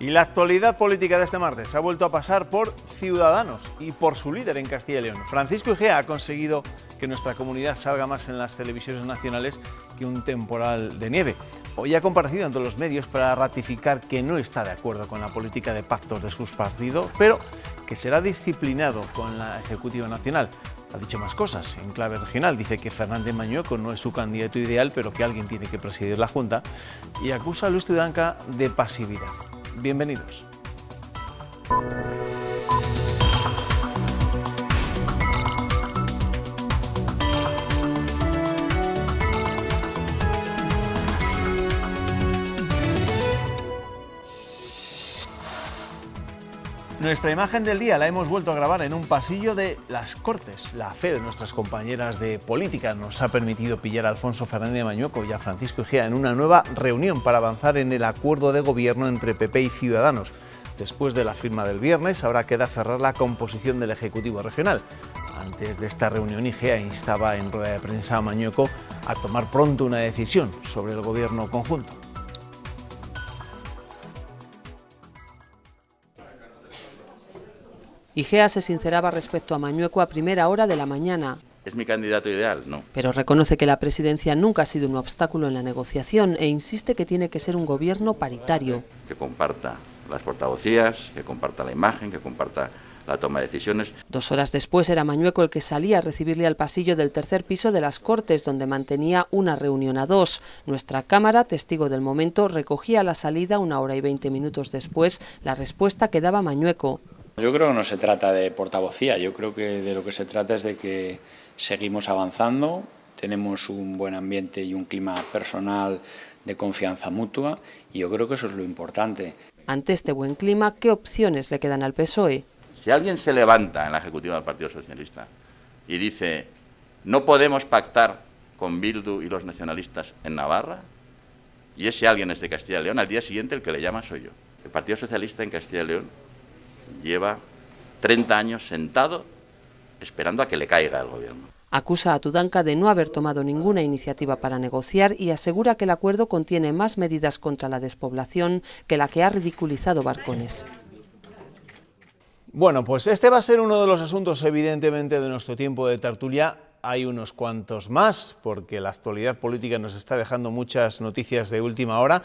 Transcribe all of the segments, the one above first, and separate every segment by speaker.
Speaker 1: Y la actualidad política de este martes ha vuelto a pasar por Ciudadanos y por su líder en Castilla y León. Francisco Igea ha conseguido que nuestra comunidad salga más en las televisiones nacionales que un temporal de nieve. Hoy ha comparecido ante los medios para ratificar que no está de acuerdo con la política de pactos de sus partidos, pero que será disciplinado con la Ejecutiva Nacional. Ha dicho más cosas en clave regional. Dice que Fernández Mañueco no es su candidato ideal, pero que alguien tiene que presidir la Junta. Y acusa a Luis Tudanca de pasividad. Bienvenidos. Nuestra imagen del día la hemos vuelto a grabar en un pasillo de las Cortes. La fe de nuestras compañeras de política nos ha permitido pillar a Alfonso Fernández de Mañueco y a Francisco Igea en una nueva reunión para avanzar en el acuerdo de gobierno entre PP y Ciudadanos. Después de la firma del viernes, ahora queda cerrar la composición del Ejecutivo Regional. Antes de esta reunión, IGEA instaba en rueda de prensa a Mañueco a tomar pronto una decisión sobre el gobierno conjunto.
Speaker 2: Igea se sinceraba respecto a Mañueco a primera hora de la mañana.
Speaker 3: ¿Es mi candidato ideal? No.
Speaker 2: Pero reconoce que la presidencia nunca ha sido un obstáculo en la negociación e insiste que tiene que ser un gobierno paritario.
Speaker 3: Que comparta las portavocías, que comparta la imagen, que comparta la toma de decisiones.
Speaker 2: Dos horas después era Mañueco el que salía a recibirle al pasillo del tercer piso de las Cortes, donde mantenía una reunión a dos. Nuestra cámara, testigo del momento, recogía la salida una hora y veinte minutos después la respuesta que daba Mañueco.
Speaker 1: Yo creo que no se trata de portavocía, yo creo que de lo que se trata es de que seguimos avanzando, tenemos
Speaker 2: un buen ambiente y un clima personal de confianza mutua y yo creo que eso es lo importante. Ante este buen clima, ¿qué opciones le quedan al PSOE? Si alguien se
Speaker 3: levanta en la ejecutiva del Partido Socialista y dice no podemos pactar con Bildu y los nacionalistas en Navarra, y ese alguien es de Castilla y León, al día siguiente el que le llama soy yo. El Partido Socialista en Castilla y León lleva 30 años sentado esperando a que le caiga el gobierno.
Speaker 2: Acusa a Tudanca de no haber tomado ninguna iniciativa para negociar y asegura que el acuerdo contiene más medidas contra la despoblación que la que ha ridiculizado Barcones.
Speaker 1: Bueno, pues este va a ser uno de los asuntos evidentemente de nuestro tiempo de tertulia. Hay unos cuantos más, porque la actualidad política nos está dejando muchas noticias de última hora.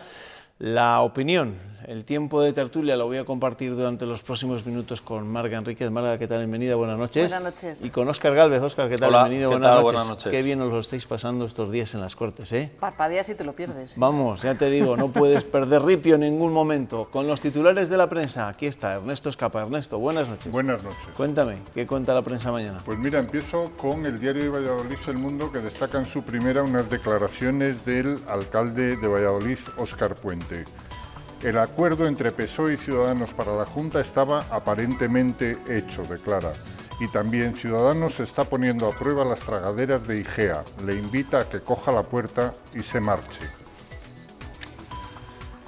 Speaker 1: La opinión, el tiempo de tertulia lo voy a compartir durante los próximos minutos con Marga Enríquez. Marga, ¿qué tal? Bienvenida, buenas noches. Buenas noches. Y con Óscar Gálvez. Óscar, ¿qué tal? Bienvenido, buenas, Noches. Qué bien os lo estáis pasando estos días en las Cortes, ¿eh?
Speaker 4: Parpadeas y te lo pierdes.
Speaker 1: Vamos, ya te digo, no puedes perder ripio en ningún momento. Con los titulares de la prensa, aquí está Ernesto Escapa. Ernesto, buenas noches. Buenas noches. Cuéntame,
Speaker 5: ¿qué cuenta la prensa mañana? Pues mira, empiezo con el diario de Valladolid El Mundo, que destaca en su primera unas declaraciones del alcalde de Valladolid, Óscar Puente. El acuerdo entre PSOE y Ciudadanos para la Junta estaba aparentemente hecho, declara. Y también Ciudadanos está poniendo a prueba las tragaderas de IGEA. Le invita a que coja la puerta y se marche.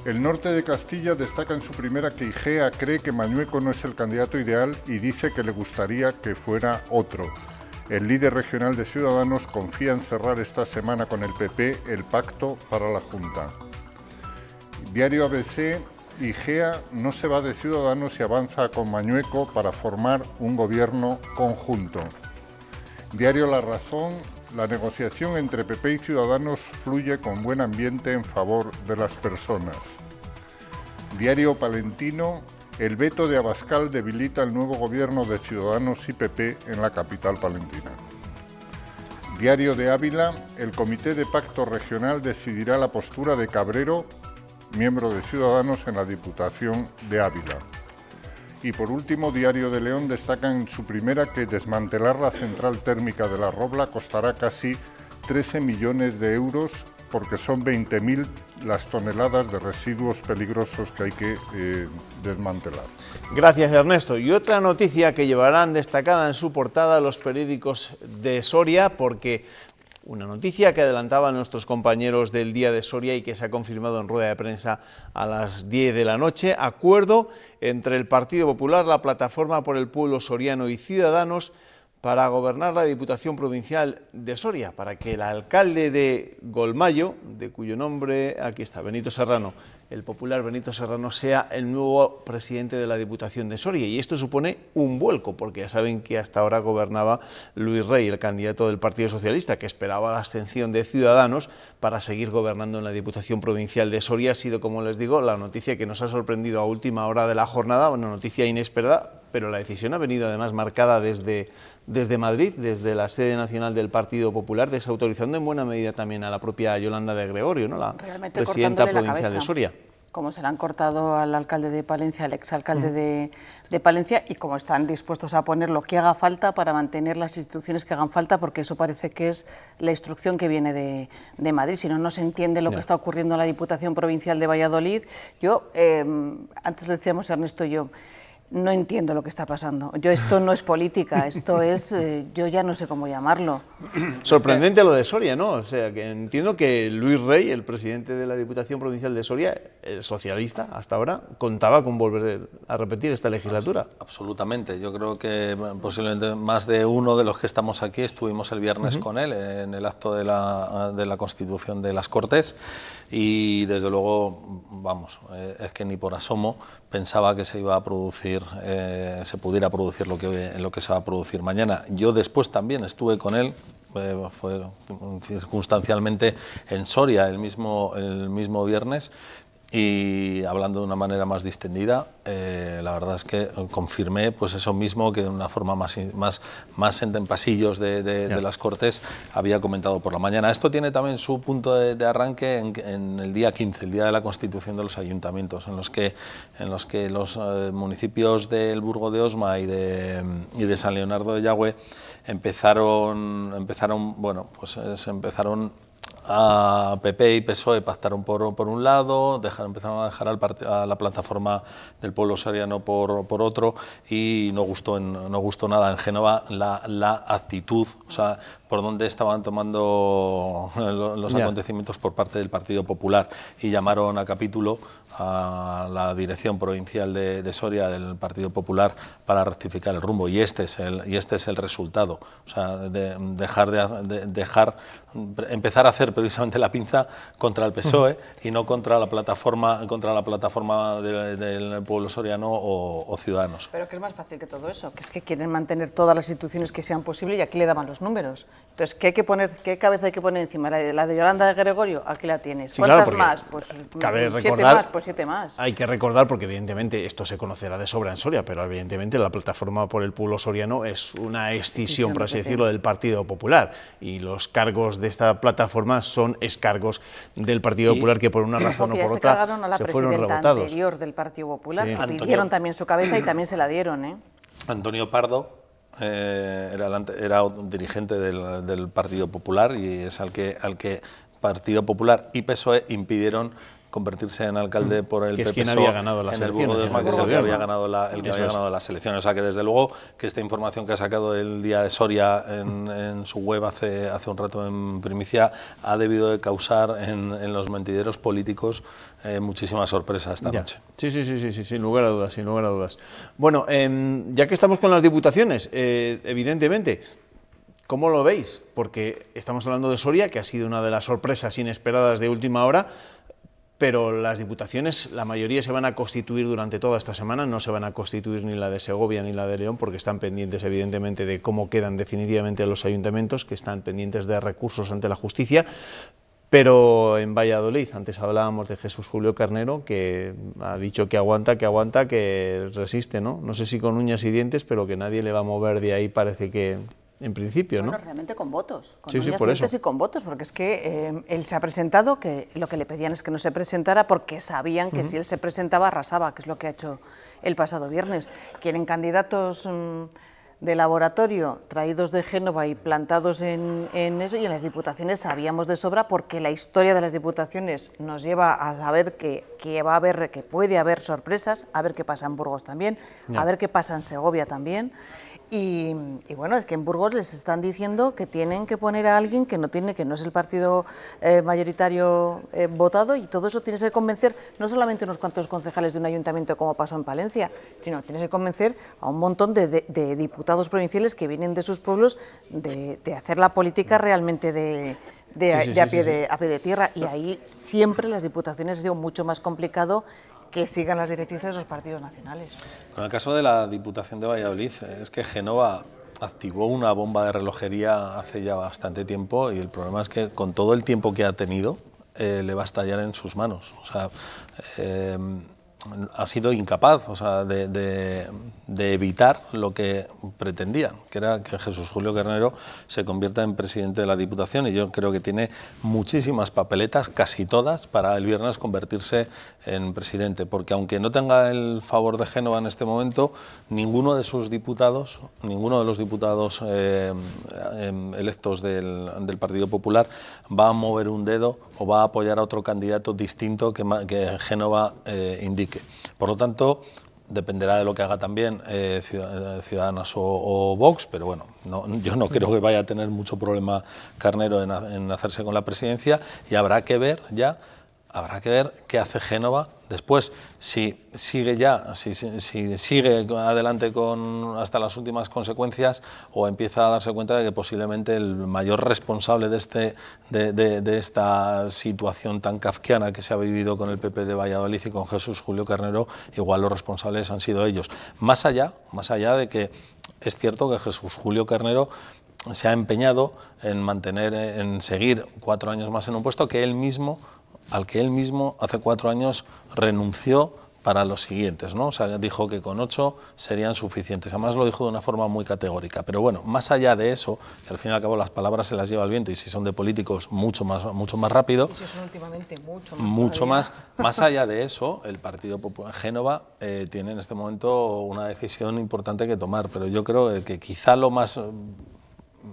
Speaker 5: El norte de Castilla destaca en su primera que IGEA cree que Mañueco no es el candidato ideal y dice que le gustaría que fuera otro. El líder regional de Ciudadanos confía en cerrar esta semana con el PP el pacto para la Junta. Diario ABC y no se va de Ciudadanos y avanza con Mañueco para formar un gobierno conjunto. Diario La Razón, la negociación entre PP y Ciudadanos fluye con buen ambiente en favor de las personas. Diario Palentino, el veto de Abascal debilita el nuevo gobierno de Ciudadanos y PP en la capital palentina. Diario de Ávila, el Comité de Pacto Regional decidirá la postura de Cabrero miembro de Ciudadanos en la Diputación de Ávila. Y por último, Diario de León destaca en su primera que desmantelar la central térmica de la Robla costará casi 13 millones de euros porque son 20.000 las toneladas de residuos peligrosos que hay que eh, desmantelar. Gracias Ernesto. Y otra noticia que llevarán
Speaker 1: destacada en su portada los periódicos de Soria porque una noticia que adelantaban nuestros compañeros del Día de Soria y que se ha confirmado en rueda de prensa a las 10 de la noche. Acuerdo entre el Partido Popular, la Plataforma por el Pueblo Soriano y Ciudadanos para gobernar la Diputación Provincial de Soria, para que el alcalde de Golmayo, de cuyo nombre aquí está, Benito Serrano, el popular Benito Serrano sea el nuevo presidente de la Diputación de Soria. Y esto supone un vuelco, porque ya saben que hasta ahora gobernaba Luis Rey, el candidato del Partido Socialista, que esperaba la ascensión de Ciudadanos para seguir gobernando en la Diputación Provincial de Soria. Ha sido, como les digo, la noticia que nos ha sorprendido a última hora de la jornada, una noticia inesperada, pero la decisión ha venido además marcada desde, desde Madrid, desde la sede nacional del Partido Popular, desautorizando en buena medida también a la propia Yolanda de Gregorio, ¿no? la presidenta provincial de Soria
Speaker 4: como se le han cortado al alcalde de Palencia, al exalcalde mm. de, de Palencia, y como están dispuestos a poner lo que haga falta para mantener las instituciones que hagan falta, porque eso parece que es la instrucción que viene de, Madrid. Si no, no se entiende lo que está ocurriendo en la Diputación Provincial de Valladolid. Yo, eh, antes lo decíamos Ernesto y yo, no entiendo lo que está pasando. Yo esto no es política, esto es, eh, yo ya no sé cómo llamarlo.
Speaker 1: Sorprendente lo de Soria, ¿no? O sea, que entiendo que Luis Rey, el presidente de la Diputación Provincial de Soria, socialista
Speaker 6: hasta ahora, contaba con volver a repetir esta legislatura. Absolutamente. Yo creo que posiblemente más de uno de los que estamos aquí estuvimos el viernes con él en el acto de la, de la constitución de las Cortes y desde luego, vamos, eh, es que ni por asomo pensaba que se iba a producir, eh, se pudiera producir lo que, lo que se va a producir mañana. Yo después también estuve con él, eh, fue circunstancialmente en Soria el mismo, el mismo viernes, y hablando de una manera más distendida, eh, la verdad es que confirmé pues eso mismo que de una forma más, más, más en, pasillos de, las Cortes había comentado por la mañana. Esto tiene también su punto de, arranque en, el día 15, el día de la constitución de los ayuntamientos, en los que, en los, que los eh, municipios del Burgo de Osma y de, y de San Leonardo de Yagüe empezaron, empezaron, bueno, pues, eh, empezaron a PP y PSOE pactaron por, por un lado, empezaron a dejar a la plataforma del pueblo soriano por, otro y no gustó, no gustó nada en Génova la, actitud, o sea, por dónde estaban tomando los acontecimientos por parte del Partido Popular y llamaron a capítulo a la dirección provincial de, Soria del Partido Popular para rectificar el rumbo y este es el, y este es el resultado, o sea, dejar, de dejar, empezar a hacer precisamente la pinza contra el PSOE y no contra la plataforma contra la plataforma del, pueblo soriano o, Ciudadanos.
Speaker 4: Pero que es más fácil que todo eso, que es que quieren mantener todas las instituciones que sean posibles y aquí le daban los números. Entonces, ¿qué, hay que poner, qué cabeza hay que poner encima? La de, Yolanda de Gregorio, aquí la tienes. ¿Cuántas más? Pues mm, siete más, pues siete más.
Speaker 1: Hay que recordar, porque evidentemente esto se conocerá de sobra en Soria, pero evidentemente la plataforma por el pueblo soriano es una escisión, por así decirlo, e. del Partido Popular y los cargos de esta plataforma son escargos del Partido Popular que por una razón o por se otra se fueron rebotados.
Speaker 4: del Partido Popular, Antonio, también su cabeza y también se la dieron. ¿eh?
Speaker 6: Antonio Pardo eh, era, era, un dirigente del, del, Partido Popular y es al que, al que Partido Popular y PSOE impidieron convertirse en alcalde mm. por el que había ganado el que había ganado la, las elecciones. O sea que desde luego que esta información que ha sacado el día de Soria en, mm. su web hace, hace un rato en primicia ha debido de causar en, los mentideros políticos eh, muchísima sorpresa esta noche. Sí, sí, sí, sí, sí, sin lugar a dudas, sin lugar a dudas. Bueno, em, ya que estamos con las diputaciones,
Speaker 1: eh, evidentemente, ¿cómo lo veis? Porque estamos hablando de Soria, que ha sido una de las sorpresas inesperadas de última hora pero las diputaciones, la mayoría se van a constituir durante toda esta semana, no se van a constituir ni la de Segovia ni la de León, porque están pendientes evidentemente de cómo quedan definitivamente los ayuntamientos, que están pendientes de recursos ante la justicia, pero en Valladolid, antes hablábamos de Jesús Julio Carnero, que ha dicho que aguanta, que aguanta, que resiste, ¿no? No sé si con uñas y dientes, pero que nadie le va a mover de ahí, parece que, en principio, bueno, ¿no?
Speaker 4: realmente con votos, con sí, sí, por y con votos, porque es que eh, él se ha presentado, que lo que le pedían es que no se presentara porque sabían que si él se presentaba arrasaba, que es lo que ha hecho el pasado viernes. Quieren candidatos mm, de laboratorio traídos de Génova y plantados en, eso, y en las diputaciones sabíamos de sobra porque la historia de las diputaciones nos lleva a saber que, que va a haber, que puede haber sorpresas, a ver qué pasa en Burgos también, a ver qué pasa en Segovia también. Y, bueno, es que en Burgos les están diciendo que tienen que poner a alguien que no tiene, que no es el partido eh, mayoritario eh, votado y todo eso tienes que convencer no solamente unos cuantos concejales de un ayuntamiento como pasó en Palencia, sino tienes que convencer a un montón de, diputados provinciales que vienen de sus pueblos de, hacer la política mm. realmente de, a, pie de, a, pie de, tierra. Y ahí siempre las diputaciones han sido mucho más complicado que sigan las directrices de los partidos nacionales.
Speaker 6: Con el caso de la Diputación de Valladolid, es que Genova activó una bomba de relojería hace ya bastante tiempo y el problema es que con todo el tiempo que ha tenido, eh, le va a estallar en sus manos. O sea, eh, ha sido incapaz o sea, de, evitar lo que pretendían, que era que Jesús Julio Guerrero se convierta en presidente de la Diputación y yo creo que tiene muchísimas papeletas, casi todas, para el viernes convertirse en presidente, porque aunque no tenga el favor de Génova en este momento, ninguno de sus diputados, ninguno de los diputados eh, em, electos del, Partido Popular va a mover un dedo o va a apoyar a otro candidato distinto que, Génova eh, indique. Por lo tanto, dependerá de lo que haga también eh, eh, ciudadanas o, Vox, pero bueno, yo no creo que vaya a tener mucho problema Carnero en hacerse con la presidencia y habrá que ver ya habrá que ver qué hace Génova después. Si sigue ya, si, sigue adelante con hasta las últimas consecuencias o empieza a darse cuenta de que posiblemente el mayor responsable de, este, de, esta situación tan kafkiana que se ha vivido con el PP de Valladolid y con Jesús Julio Carnero, igual los responsables han sido ellos. Más allá, más allá de que es cierto que Jesús Julio Carnero se ha empeñado en mantener, en seguir cuatro años más en un puesto que él mismo al que él mismo hace cuatro años renunció para los siguientes, ¿no? O sea, dijo que con ocho serían suficientes. Además lo dijo de una forma muy categórica. Pero bueno, más allá de eso, que al fin y al cabo las palabras se las lleva el viento y si son de políticos mucho más, mucho más rápido. son últimamente mucho más. Mucho más. Más allá de eso, el Partido Popular Génova eh, tiene en este momento una decisión importante que tomar. Pero yo creo que quizá lo más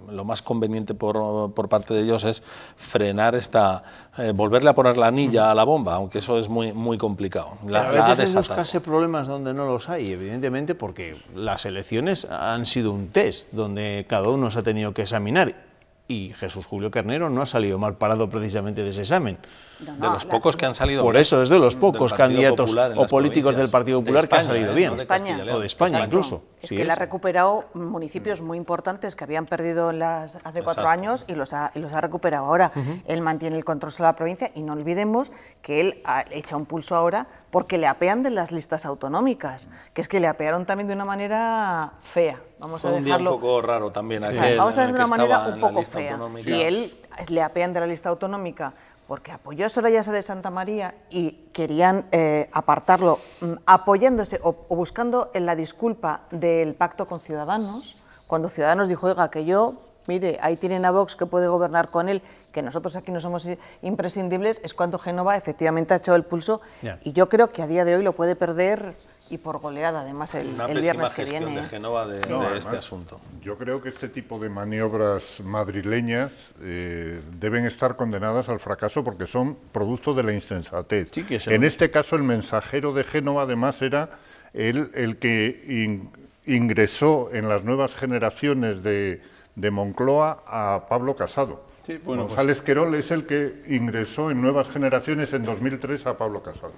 Speaker 6: lo más conveniente por, parte de ellos es frenar esta, eh, volverle a poner la anilla a la bomba, aunque eso es muy, muy complicado. La, a veces
Speaker 1: problemas donde no los hay, evidentemente, porque
Speaker 6: las elecciones han sido un
Speaker 1: test donde cada uno se ha tenido que examinar y Jesús Julio Carnero no ha salido mal parado precisamente de ese examen de los pocos que han salido Por eso es de los pocos candidatos o políticos del Partido Popular que han salido ¿eh? bien. España. O de España incluso. Es que él ha
Speaker 4: recuperado municipios muy importantes que habían perdido hace cuatro años y los ha, recuperado ahora. Él mantiene el control sobre la provincia y no olvidemos que él ha, echa un pulso ahora porque le apean de las listas autonómicas, que es que le apearon también de una manera fea. Vamos a
Speaker 6: dejarlo. un poco raro también. vamos a ver de una manera un poco fea. Y él
Speaker 4: le apean de la lista autonómica porque apoyó a Soraya de Santa María y querían eh, apartarlo mm, apoyándose o, buscando en la disculpa del pacto con Ciudadanos, cuando Ciudadanos dijo, oiga, que yo, mire, ahí tienen a Vox que puede gobernar con él, que nosotros aquí no somos imprescindibles, es cuando Génova efectivamente ha echado el pulso y yo creo que a día de hoy lo puede perder y por goleada además el, viernes que viene. de Genova de,
Speaker 6: no, de este asunto.
Speaker 5: Yo creo que este tipo de maniobras madrileñas eh, deben estar condenadas al fracaso porque son producto de la insensatez. en este caso el mensajero de Génova además era el, el que ingresó en las nuevas generaciones de, de Moncloa a Pablo Casado.
Speaker 1: bueno, pues González
Speaker 5: Querol es el que ingresó en Nuevas Generaciones en 2003 a Pablo Casado.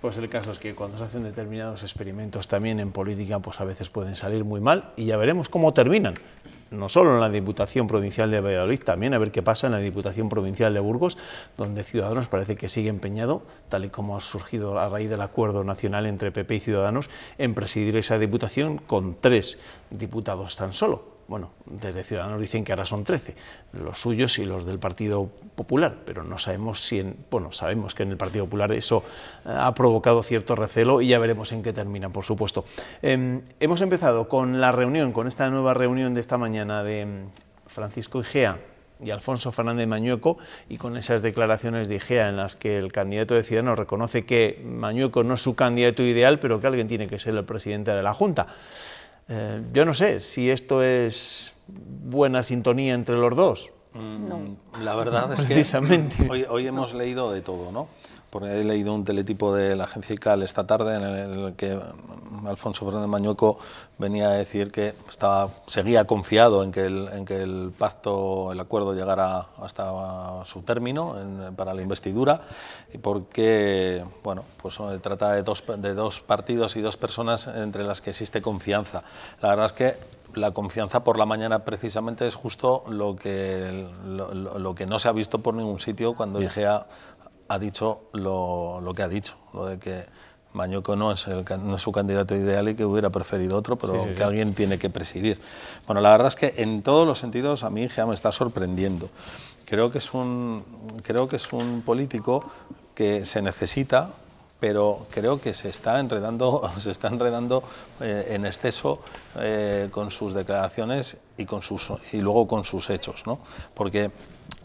Speaker 5: Pues el caso es que cuando
Speaker 1: se hacen determinados experimentos también en política, pues a veces pueden salir muy mal y ya veremos cómo terminan. No solo en la Diputación Provincial de Valladolid, también a ver qué pasa en la Diputación Provincial de Burgos, donde Ciudadanos parece que sigue empeñado, tal y como ha surgido a raíz del acuerdo nacional entre PP y Ciudadanos, en presidir esa Diputación con tres diputados tan solo bueno, desde Ciudadanos dicen que ahora son 13, los suyos y los del Partido Popular, pero no sabemos si, en, bueno, sabemos que en el Partido Popular eso eh, ha provocado cierto recelo y ya veremos en qué termina, por supuesto. Em, hemos empezado con la reunión, con esta nueva reunión de esta mañana de em, Francisco Igea y Alfonso Fernández Mañueco y con esas declaraciones de IGEA en las que el candidato de Ciudadanos reconoce que Mañueco no es su candidato ideal, pero que alguien tiene que ser el presidente de la Junta. Eh, yo no sé si esto es buena sintonía entre los dos.
Speaker 3: Mm,
Speaker 1: la verdad es que
Speaker 6: hoy, hoy hemos leído de todo, ¿no? porque he leído un teletipo de la agencia ICAL esta tarde en el que Alfonso Fernández Mañueco venía a decir que estaba, seguía confiado en que, el, en que el pacto, el acuerdo llegara hasta su término para la investidura, y porque bueno, pues eh, trata de dos, de dos partidos y dos personas entre las que existe confianza. La verdad es que la confianza por la mañana precisamente es justo lo que, lo, que no se ha visto por ningún sitio cuando a ha dicho lo, que ha dicho, lo de que Mañuco no es, su candidato ideal y que hubiera preferido otro, pero que alguien tiene que presidir. Bueno, la verdad es que en todos los sentidos a mí ya me está sorprendiendo. Creo que es un, creo que es un político que se necesita, pero creo que se está enredando, se está enredando eh, en exceso eh, con sus declaraciones y, con sus, y luego con sus hechos, ¿no? porque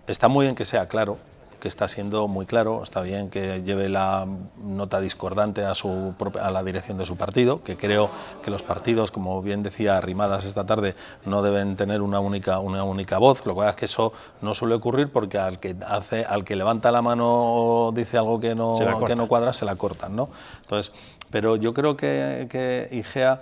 Speaker 6: está muy bien que sea claro, que está siendo muy claro. Está bien que lleve la nota discordante a, su, a la dirección de su partido, que creo que los partidos, como bien decía arrimadas esta tarde, no deben tener una única, una única voz. Lo cual es que eso no suele ocurrir porque al que, hace, al que levanta la mano o dice algo que no, que no cuadra, se la cortan. ¿no? Entonces, pero yo creo que, que IGEA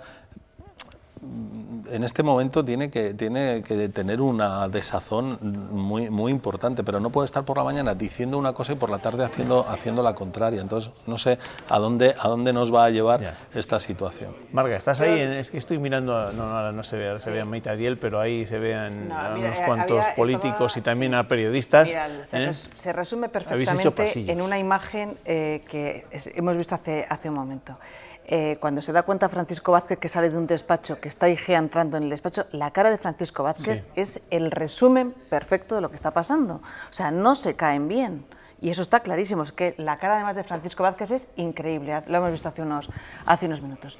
Speaker 6: Mm, en este momento tiene que, tiene que tener una desazón muy, muy importante, pero no puede estar por la mañana diciendo una cosa y por la tarde haciendo, haciendo la contraria. Entonces, no sé a dónde, a dónde nos va a llevar esta situación.
Speaker 1: Marga, ¿estás ahí? Es que estoy mirando, ...no, no, no se ve, se ve a pero ahí se vean a unos eh, cuantos políticos y también a periodistas. ¿eh?
Speaker 4: se, resume perfectamente en una imagen eh, que hemos visto hace, hace un momento. Eh, cuando se da cuenta Francisco Vázquez que sale de un despacho, que está Igea entrando en el despacho, la cara de Francisco Vázquez es el resumen perfecto de lo que está pasando. O sea, no se caen bien. Y eso está clarísimo, es que la cara además de Francisco Vázquez es increíble, lo hemos visto hace unos minutos.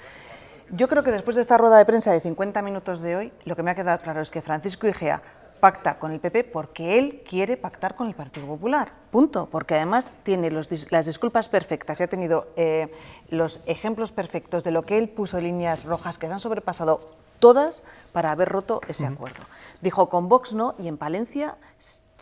Speaker 4: Yo creo que después de esta rueda de prensa de 50 minutos de hoy, lo que me ha quedado claro es que Francisco Igea pacta con el PP porque él quiere pactar con el Partido Popular. Punto. Porque además tiene las disculpas perfectas y ha tenido eh, los ejemplos perfectos de lo que él puso líneas rojas que se han sobrepasado todas para haber roto ese acuerdo. Dijo con Vox no y en Palencia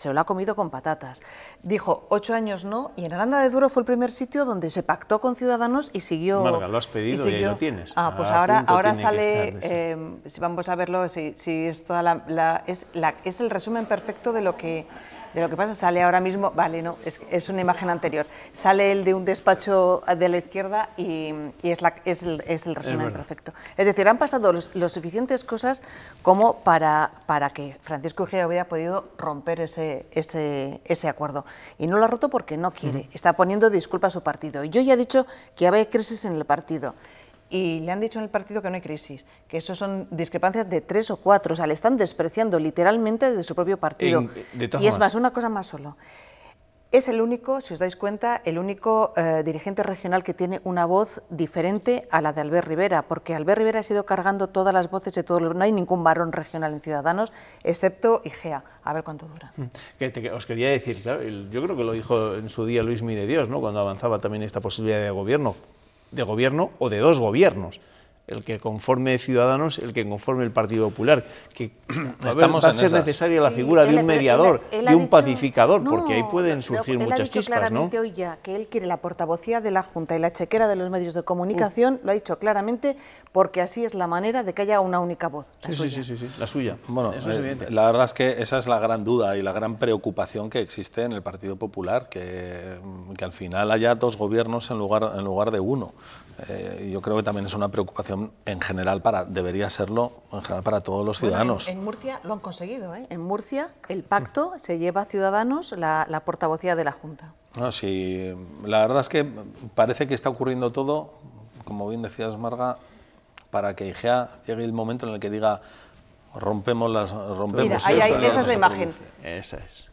Speaker 4: se lo ha comido con patatas. Dijo, ocho años no, y en Aranda de Duro fue el primer sitio donde se pactó con Ciudadanos y siguió... Marga, lo has pedido y, lo tienes. Ah, pues ahora, ahora sale, eh, vamos a verlo, si, si es, toda la, la, es, la, es el resumen perfecto de lo que de lo que pasa sale ahora mismo, vale, no, es, es una imagen anterior, sale el de un despacho de la izquierda y, es, la, es, el, es resumen perfecto. Es decir, han pasado los, suficientes cosas como para, para que Francisco Ejea hubiera podido romper ese, ese, ese acuerdo. Y no lo ha roto porque no quiere, está poniendo disculpas a su partido. y Yo ya he dicho que había crisis en el partido y le han dicho en el partido que no hay crisis, que eso son discrepancias de tres o cuatro, o sea, le están despreciando literalmente de su propio partido. y es más, una cosa más solo. Es el único, si os dais cuenta, el único eh, dirigente regional que tiene una voz diferente a la de Albert Rivera, porque Albert Rivera ha sido cargando todas las voces de todos No hay ningún varón regional en Ciudadanos, excepto IGEA. A ver cuánto dura.
Speaker 1: Mm. os quería decir, yo creo que lo dijo en su día Luis Mide Dios, ¿no? cuando avanzaba también esta posibilidad de gobierno, de gobierno o de dos gobiernos el que conforme Ciudadanos, el que conforme el Partido Popular. Que
Speaker 5: a va a ser necesaria la figura de un mediador, de un pacificador, porque ahí pueden surgir él muchas ha dicho claramente
Speaker 4: hoy ya que él quiere la portavocía de la Junta y la chequera de los medios de comunicación, lo ha dicho claramente, porque así es la manera de que haya una única voz.
Speaker 6: Sí, sí, sí, sí, la suya. Bueno, eh, la verdad es que esa es la gran duda y la gran preocupación que existe en el Partido Popular, que, al final haya dos gobiernos en lugar de uno. Eh, yo creo que también es una preocupación en general para, debería serlo en general para todos los ciudadanos.
Speaker 4: en, Murcia lo han conseguido, ¿eh? En Murcia el pacto mm. se lleva a Ciudadanos la, portavocía de la Junta.
Speaker 6: la verdad es que parece que está ocurriendo todo, como bien decías Marga, para que IGEA llegue el momento en el que diga rompemos las rompemos Mira, esa es la imagen. Esa es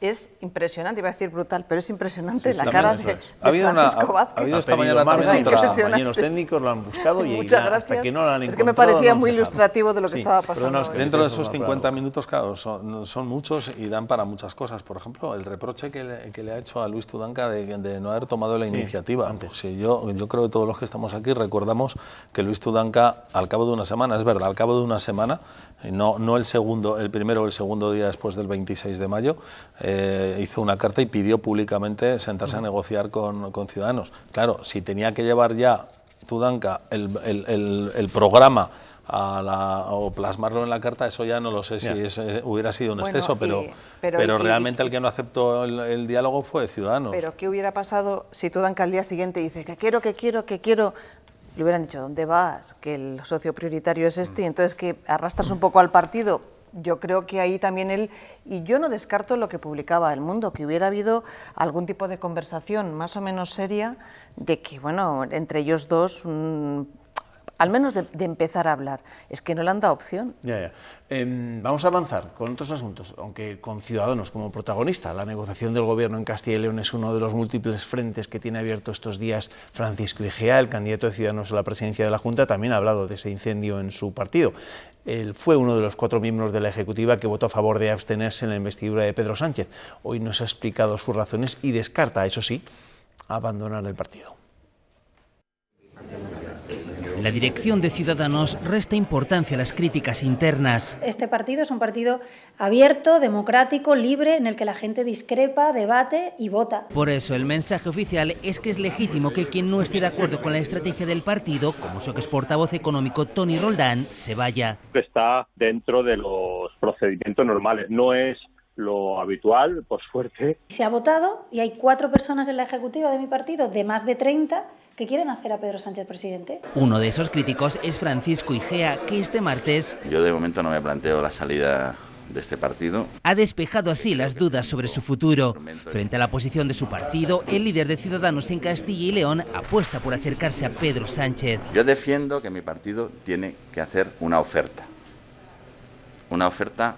Speaker 4: es impresionante, iba a decir brutal, pero es impresionante la cara de, ha habido una, Ha,
Speaker 1: habido esta mañana también otra, compañeros técnicos lo han buscado y Muchas gracias. que no han Es que me parecía muy
Speaker 4: ilustrativo de lo que estaba pasando.
Speaker 5: dentro de esos 50
Speaker 6: minutos, claro, son, muchos y dan para muchas cosas. Por ejemplo, el reproche que le, ha hecho a Luis Tudanca de, no haber tomado la iniciativa. Pues, yo, yo creo que todos los que estamos aquí recordamos que Luis Tudanca, al cabo de una semana, es verdad, al cabo de una semana, eh, no, el, segundo, el primero o el segundo día después del 26 de mayo, eh, hizo una carta y pidió públicamente sentarse a negociar con, Ciudadanos. Claro, si tenía que llevar ya Tudanca el, el, programa o plasmarlo en la carta, eso ya no lo sé si eh, hubiera sido un exceso, pero, pero, realmente el que no aceptó el, diálogo fue Ciudadanos. Pero
Speaker 4: ¿qué hubiera pasado si Tudanca al día siguiente dice que quiero, que quiero, que quiero le hubieran dicho, ¿dónde vas? Que el socio prioritario es este, y entonces que arrastras un poco al partido. Yo creo que ahí también él, y yo no descarto lo que publicaba El Mundo, que hubiera habido algún tipo de conversación más o menos seria de que, bueno, entre ellos dos, un al menos de, empezar a hablar. Es que no le han dado opción.
Speaker 1: Em, vamos a avanzar con otros asuntos, aunque con Ciudadanos como protagonista. La negociación del Gobierno en Castilla y León es uno de los múltiples frentes que tiene abierto estos días Francisco Igea, el candidato de Ciudadanos a la presidencia de la Junta, también ha hablado de ese incendio en su partido. Él fue uno de los cuatro miembros de la Ejecutiva que votó a favor de abstenerse en la investidura de Pedro Sánchez. Hoy nos ha explicado sus razones y descarta, eso sí, abandonar el partido.
Speaker 3: La dirección de Ciudadanos resta importancia a las críticas internas. Este partido es un partido abierto, democrático, libre, en el que la gente discrepa, debate y vota. Por eso el mensaje oficial es que es legítimo que quien no esté de acuerdo con la estrategia del partido, como su portavoz económico Tony Roldán, se vaya.
Speaker 6: Está dentro de los procedimientos normales, no es lo habitual, pues fuerte.
Speaker 3: Se ha votado y hay cuatro personas en la ejecutiva de mi partido, de más de 30, que quieren hacer a Pedro Sánchez presidente. Uno de esos críticos es Francisco Igea, que este martes... Yo de momento no me planteo la salida de este partido. Ha despejado así las dudas sobre su futuro. Frente a la posición de su partido, el líder de Ciudadanos en Castilla y León apuesta por acercarse a Pedro Sánchez. Yo defiendo que mi partido tiene que hacer una oferta. Una oferta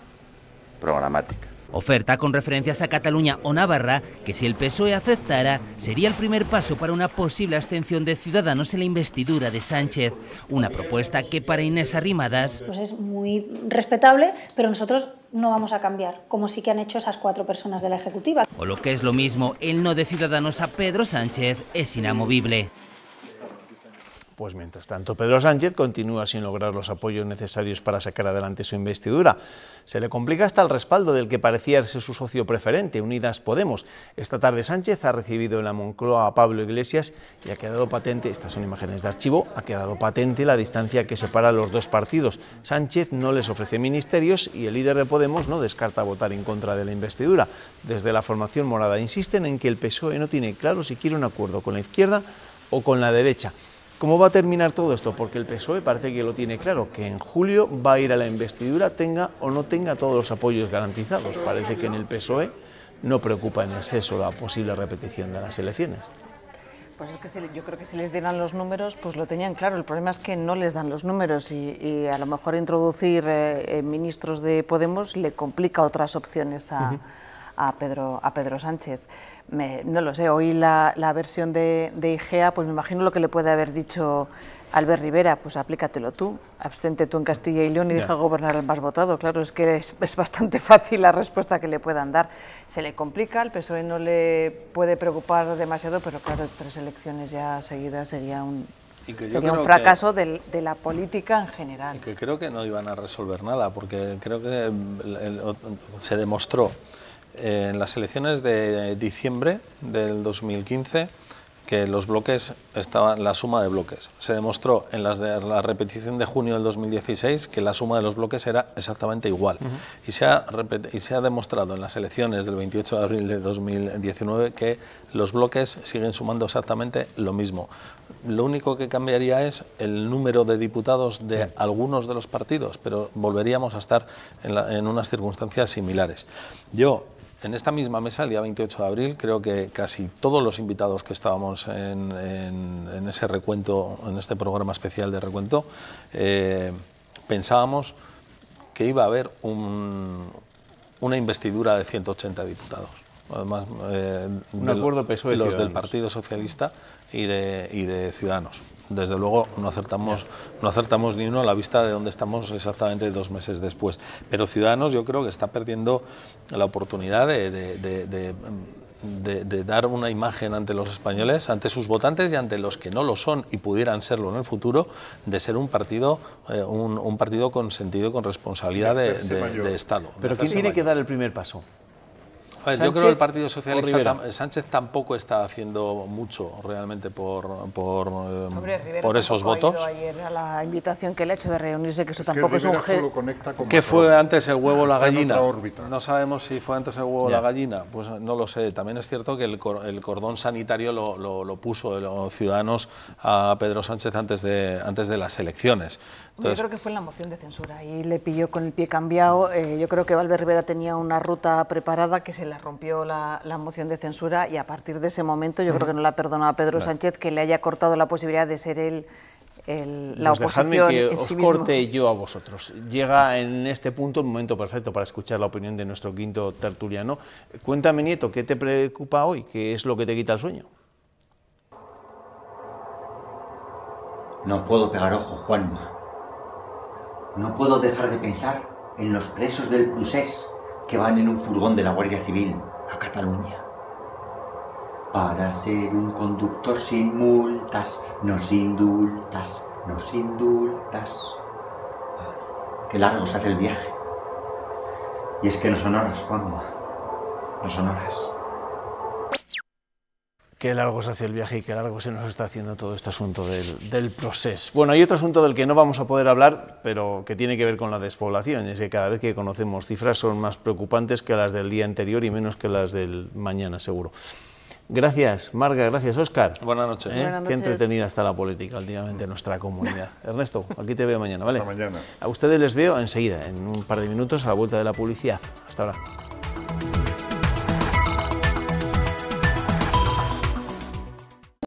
Speaker 3: programática. Oferta con referencias a Cataluña o Navarra, que si el PSOE aceptara, sería el primer paso para una posible abstención de Ciudadanos en la investidura de Sánchez. Una propuesta que para Inés Arrimadas... Pues es muy respetable, pero nosotros no vamos a cambiar, como sí que han hecho esas cuatro personas de la Ejecutiva. O lo que es lo mismo, el no de Ciudadanos a Pedro Sánchez es inamovible. Pues mientras
Speaker 1: tanto, Pedro Sánchez continúa sin lograr los apoyos necesarios para sacar adelante su investidura. Se le complica hasta el respaldo del que parecía ser su socio preferente, Unidas Podemos. Esta tarde Sánchez ha recibido en la Moncloa a Pablo Iglesias y ha quedado patente, estas son imágenes de archivo, ha quedado patente la distancia que separa los dos partidos. Sánchez no les ofrece ministerios y el líder de Podemos no descarta votar en contra de la investidura. Desde la formación morada insisten en que el PSOE no tiene claro si quiere un acuerdo con la izquierda o con la derecha. ¿Cómo va a terminar todo esto? Porque el PSOE parece que lo tiene claro, que en julio va a ir a la investidura, tenga o no tenga todos los apoyos garantizados. Parece que en el PSOE no preocupa en exceso la posible repetición de las elecciones.
Speaker 4: Pues es que yo creo que si les dieran los números, pues lo tenían claro. El problema es que no les dan los números y, a lo mejor introducir eh, eh, ministros de Podemos le complica otras opciones
Speaker 2: a,
Speaker 4: Pedro, a Pedro Sánchez no lo sé, oí la, versión de, IGEA, pues me imagino lo que le puede haber dicho Albert Rivera, pues aplícatelo tú, abstente tú en Castilla y León y deja gobernar al más votado. Claro, es que es, bastante fácil la respuesta que le puedan dar. Se le complica, al PSOE no le puede preocupar demasiado, pero claro, tres elecciones ya seguidas sería un,
Speaker 6: sería un fracaso
Speaker 4: de, la política en general. Y
Speaker 6: que creo que no iban a resolver nada, porque creo que se demostró en las elecciones de diciembre del 2015 que los bloques estaban la suma de bloques. Se demostró en las de, la repetición de junio del 2016 que la suma de los bloques era exactamente igual. y, se ha, y se ha demostrado en las elecciones del 28 de abril de 2019 que los bloques siguen sumando exactamente lo mismo. Lo único que cambiaría es el número de diputados de algunos de los partidos, pero volveríamos a estar en, en unas circunstancias similares. Yo en esta misma mesa, el día 28 de abril, creo que casi todos los invitados que estábamos en, ese recuento, en este programa especial de recuento, eh, pensábamos que iba a haber una investidura de 180 diputados. Además, de, eh, un acuerdo e los del Partido Socialista y de Ciudadanos desde luego no acertamos, no acertamos ni uno a la vista de dónde estamos exactamente dos meses después. Pero Ciudadanos yo creo que está perdiendo la oportunidad de, dar una imagen ante los españoles, ante sus votantes y ante los que no lo son y pudieran serlo en el futuro, de ser un partido, eh, un, partido con sentido y con responsabilidad de, Estado. Pero ¿quién tiene
Speaker 1: que dar el primer paso? yo creo que el Partido
Speaker 6: Socialista, Sánchez tampoco está haciendo mucho realmente por, por, em, por esos votos.
Speaker 4: ayer a la invitación que le ha hecho de reunirse, que eso tampoco es un
Speaker 5: ¿Qué fue antes el huevo o la gallina?
Speaker 6: No sabemos si fue antes el huevo o la gallina, pues no lo sé. También es cierto que el, el cordón sanitario lo, lo, lo, puso los ciudadanos a Pedro Sánchez antes de, antes de las elecciones.
Speaker 4: yo creo que fue en la moción de censura y le pilló con el pie cambiado. Eh, yo creo que Valverde Rivera tenía una ruta preparada que se la rompió la, la, moción de censura y a partir de ese momento yo creo que no la perdonó a Pedro Sánchez que le haya cortado la posibilidad de ser él el, la oposición que os corte
Speaker 1: yo a vosotros. Llega en este punto un momento perfecto para escuchar la opinión de nuestro quinto tertuliano. Cuéntame, Nieto, ¿qué te preocupa hoy? ¿Qué es lo que te quita el sueño?
Speaker 3: No puedo pegar ojo, Juanma. No puedo dejar de pensar en los presos del Prusés que van en un furgón de la Guardia Civil a Cataluña. Para ser un conductor sin multas, nos
Speaker 1: indultas,
Speaker 5: nos indultas. Ah, qué largo se hace el viaje. Y es que no son horas, Juanma. No son horas
Speaker 1: qué largo se hace el viaje y qué largo se nos está haciendo todo este asunto del, del, proceso. Bueno, hay otro asunto del que no vamos a poder hablar, pero que tiene que ver con la despoblación, y es que cada vez que conocemos cifras son más preocupantes que las del día anterior y menos que las del mañana, seguro. Gracias, Marga, gracias, Oscar. Buenas noches. ¿Eh? Buenas noches. Qué entretenida está la política últimamente en nuestra comunidad. Ernesto, aquí te veo mañana, ¿vale? Hasta mañana. A ustedes les veo enseguida, en un par de minutos, a la vuelta de la publicidad. Hasta ahora.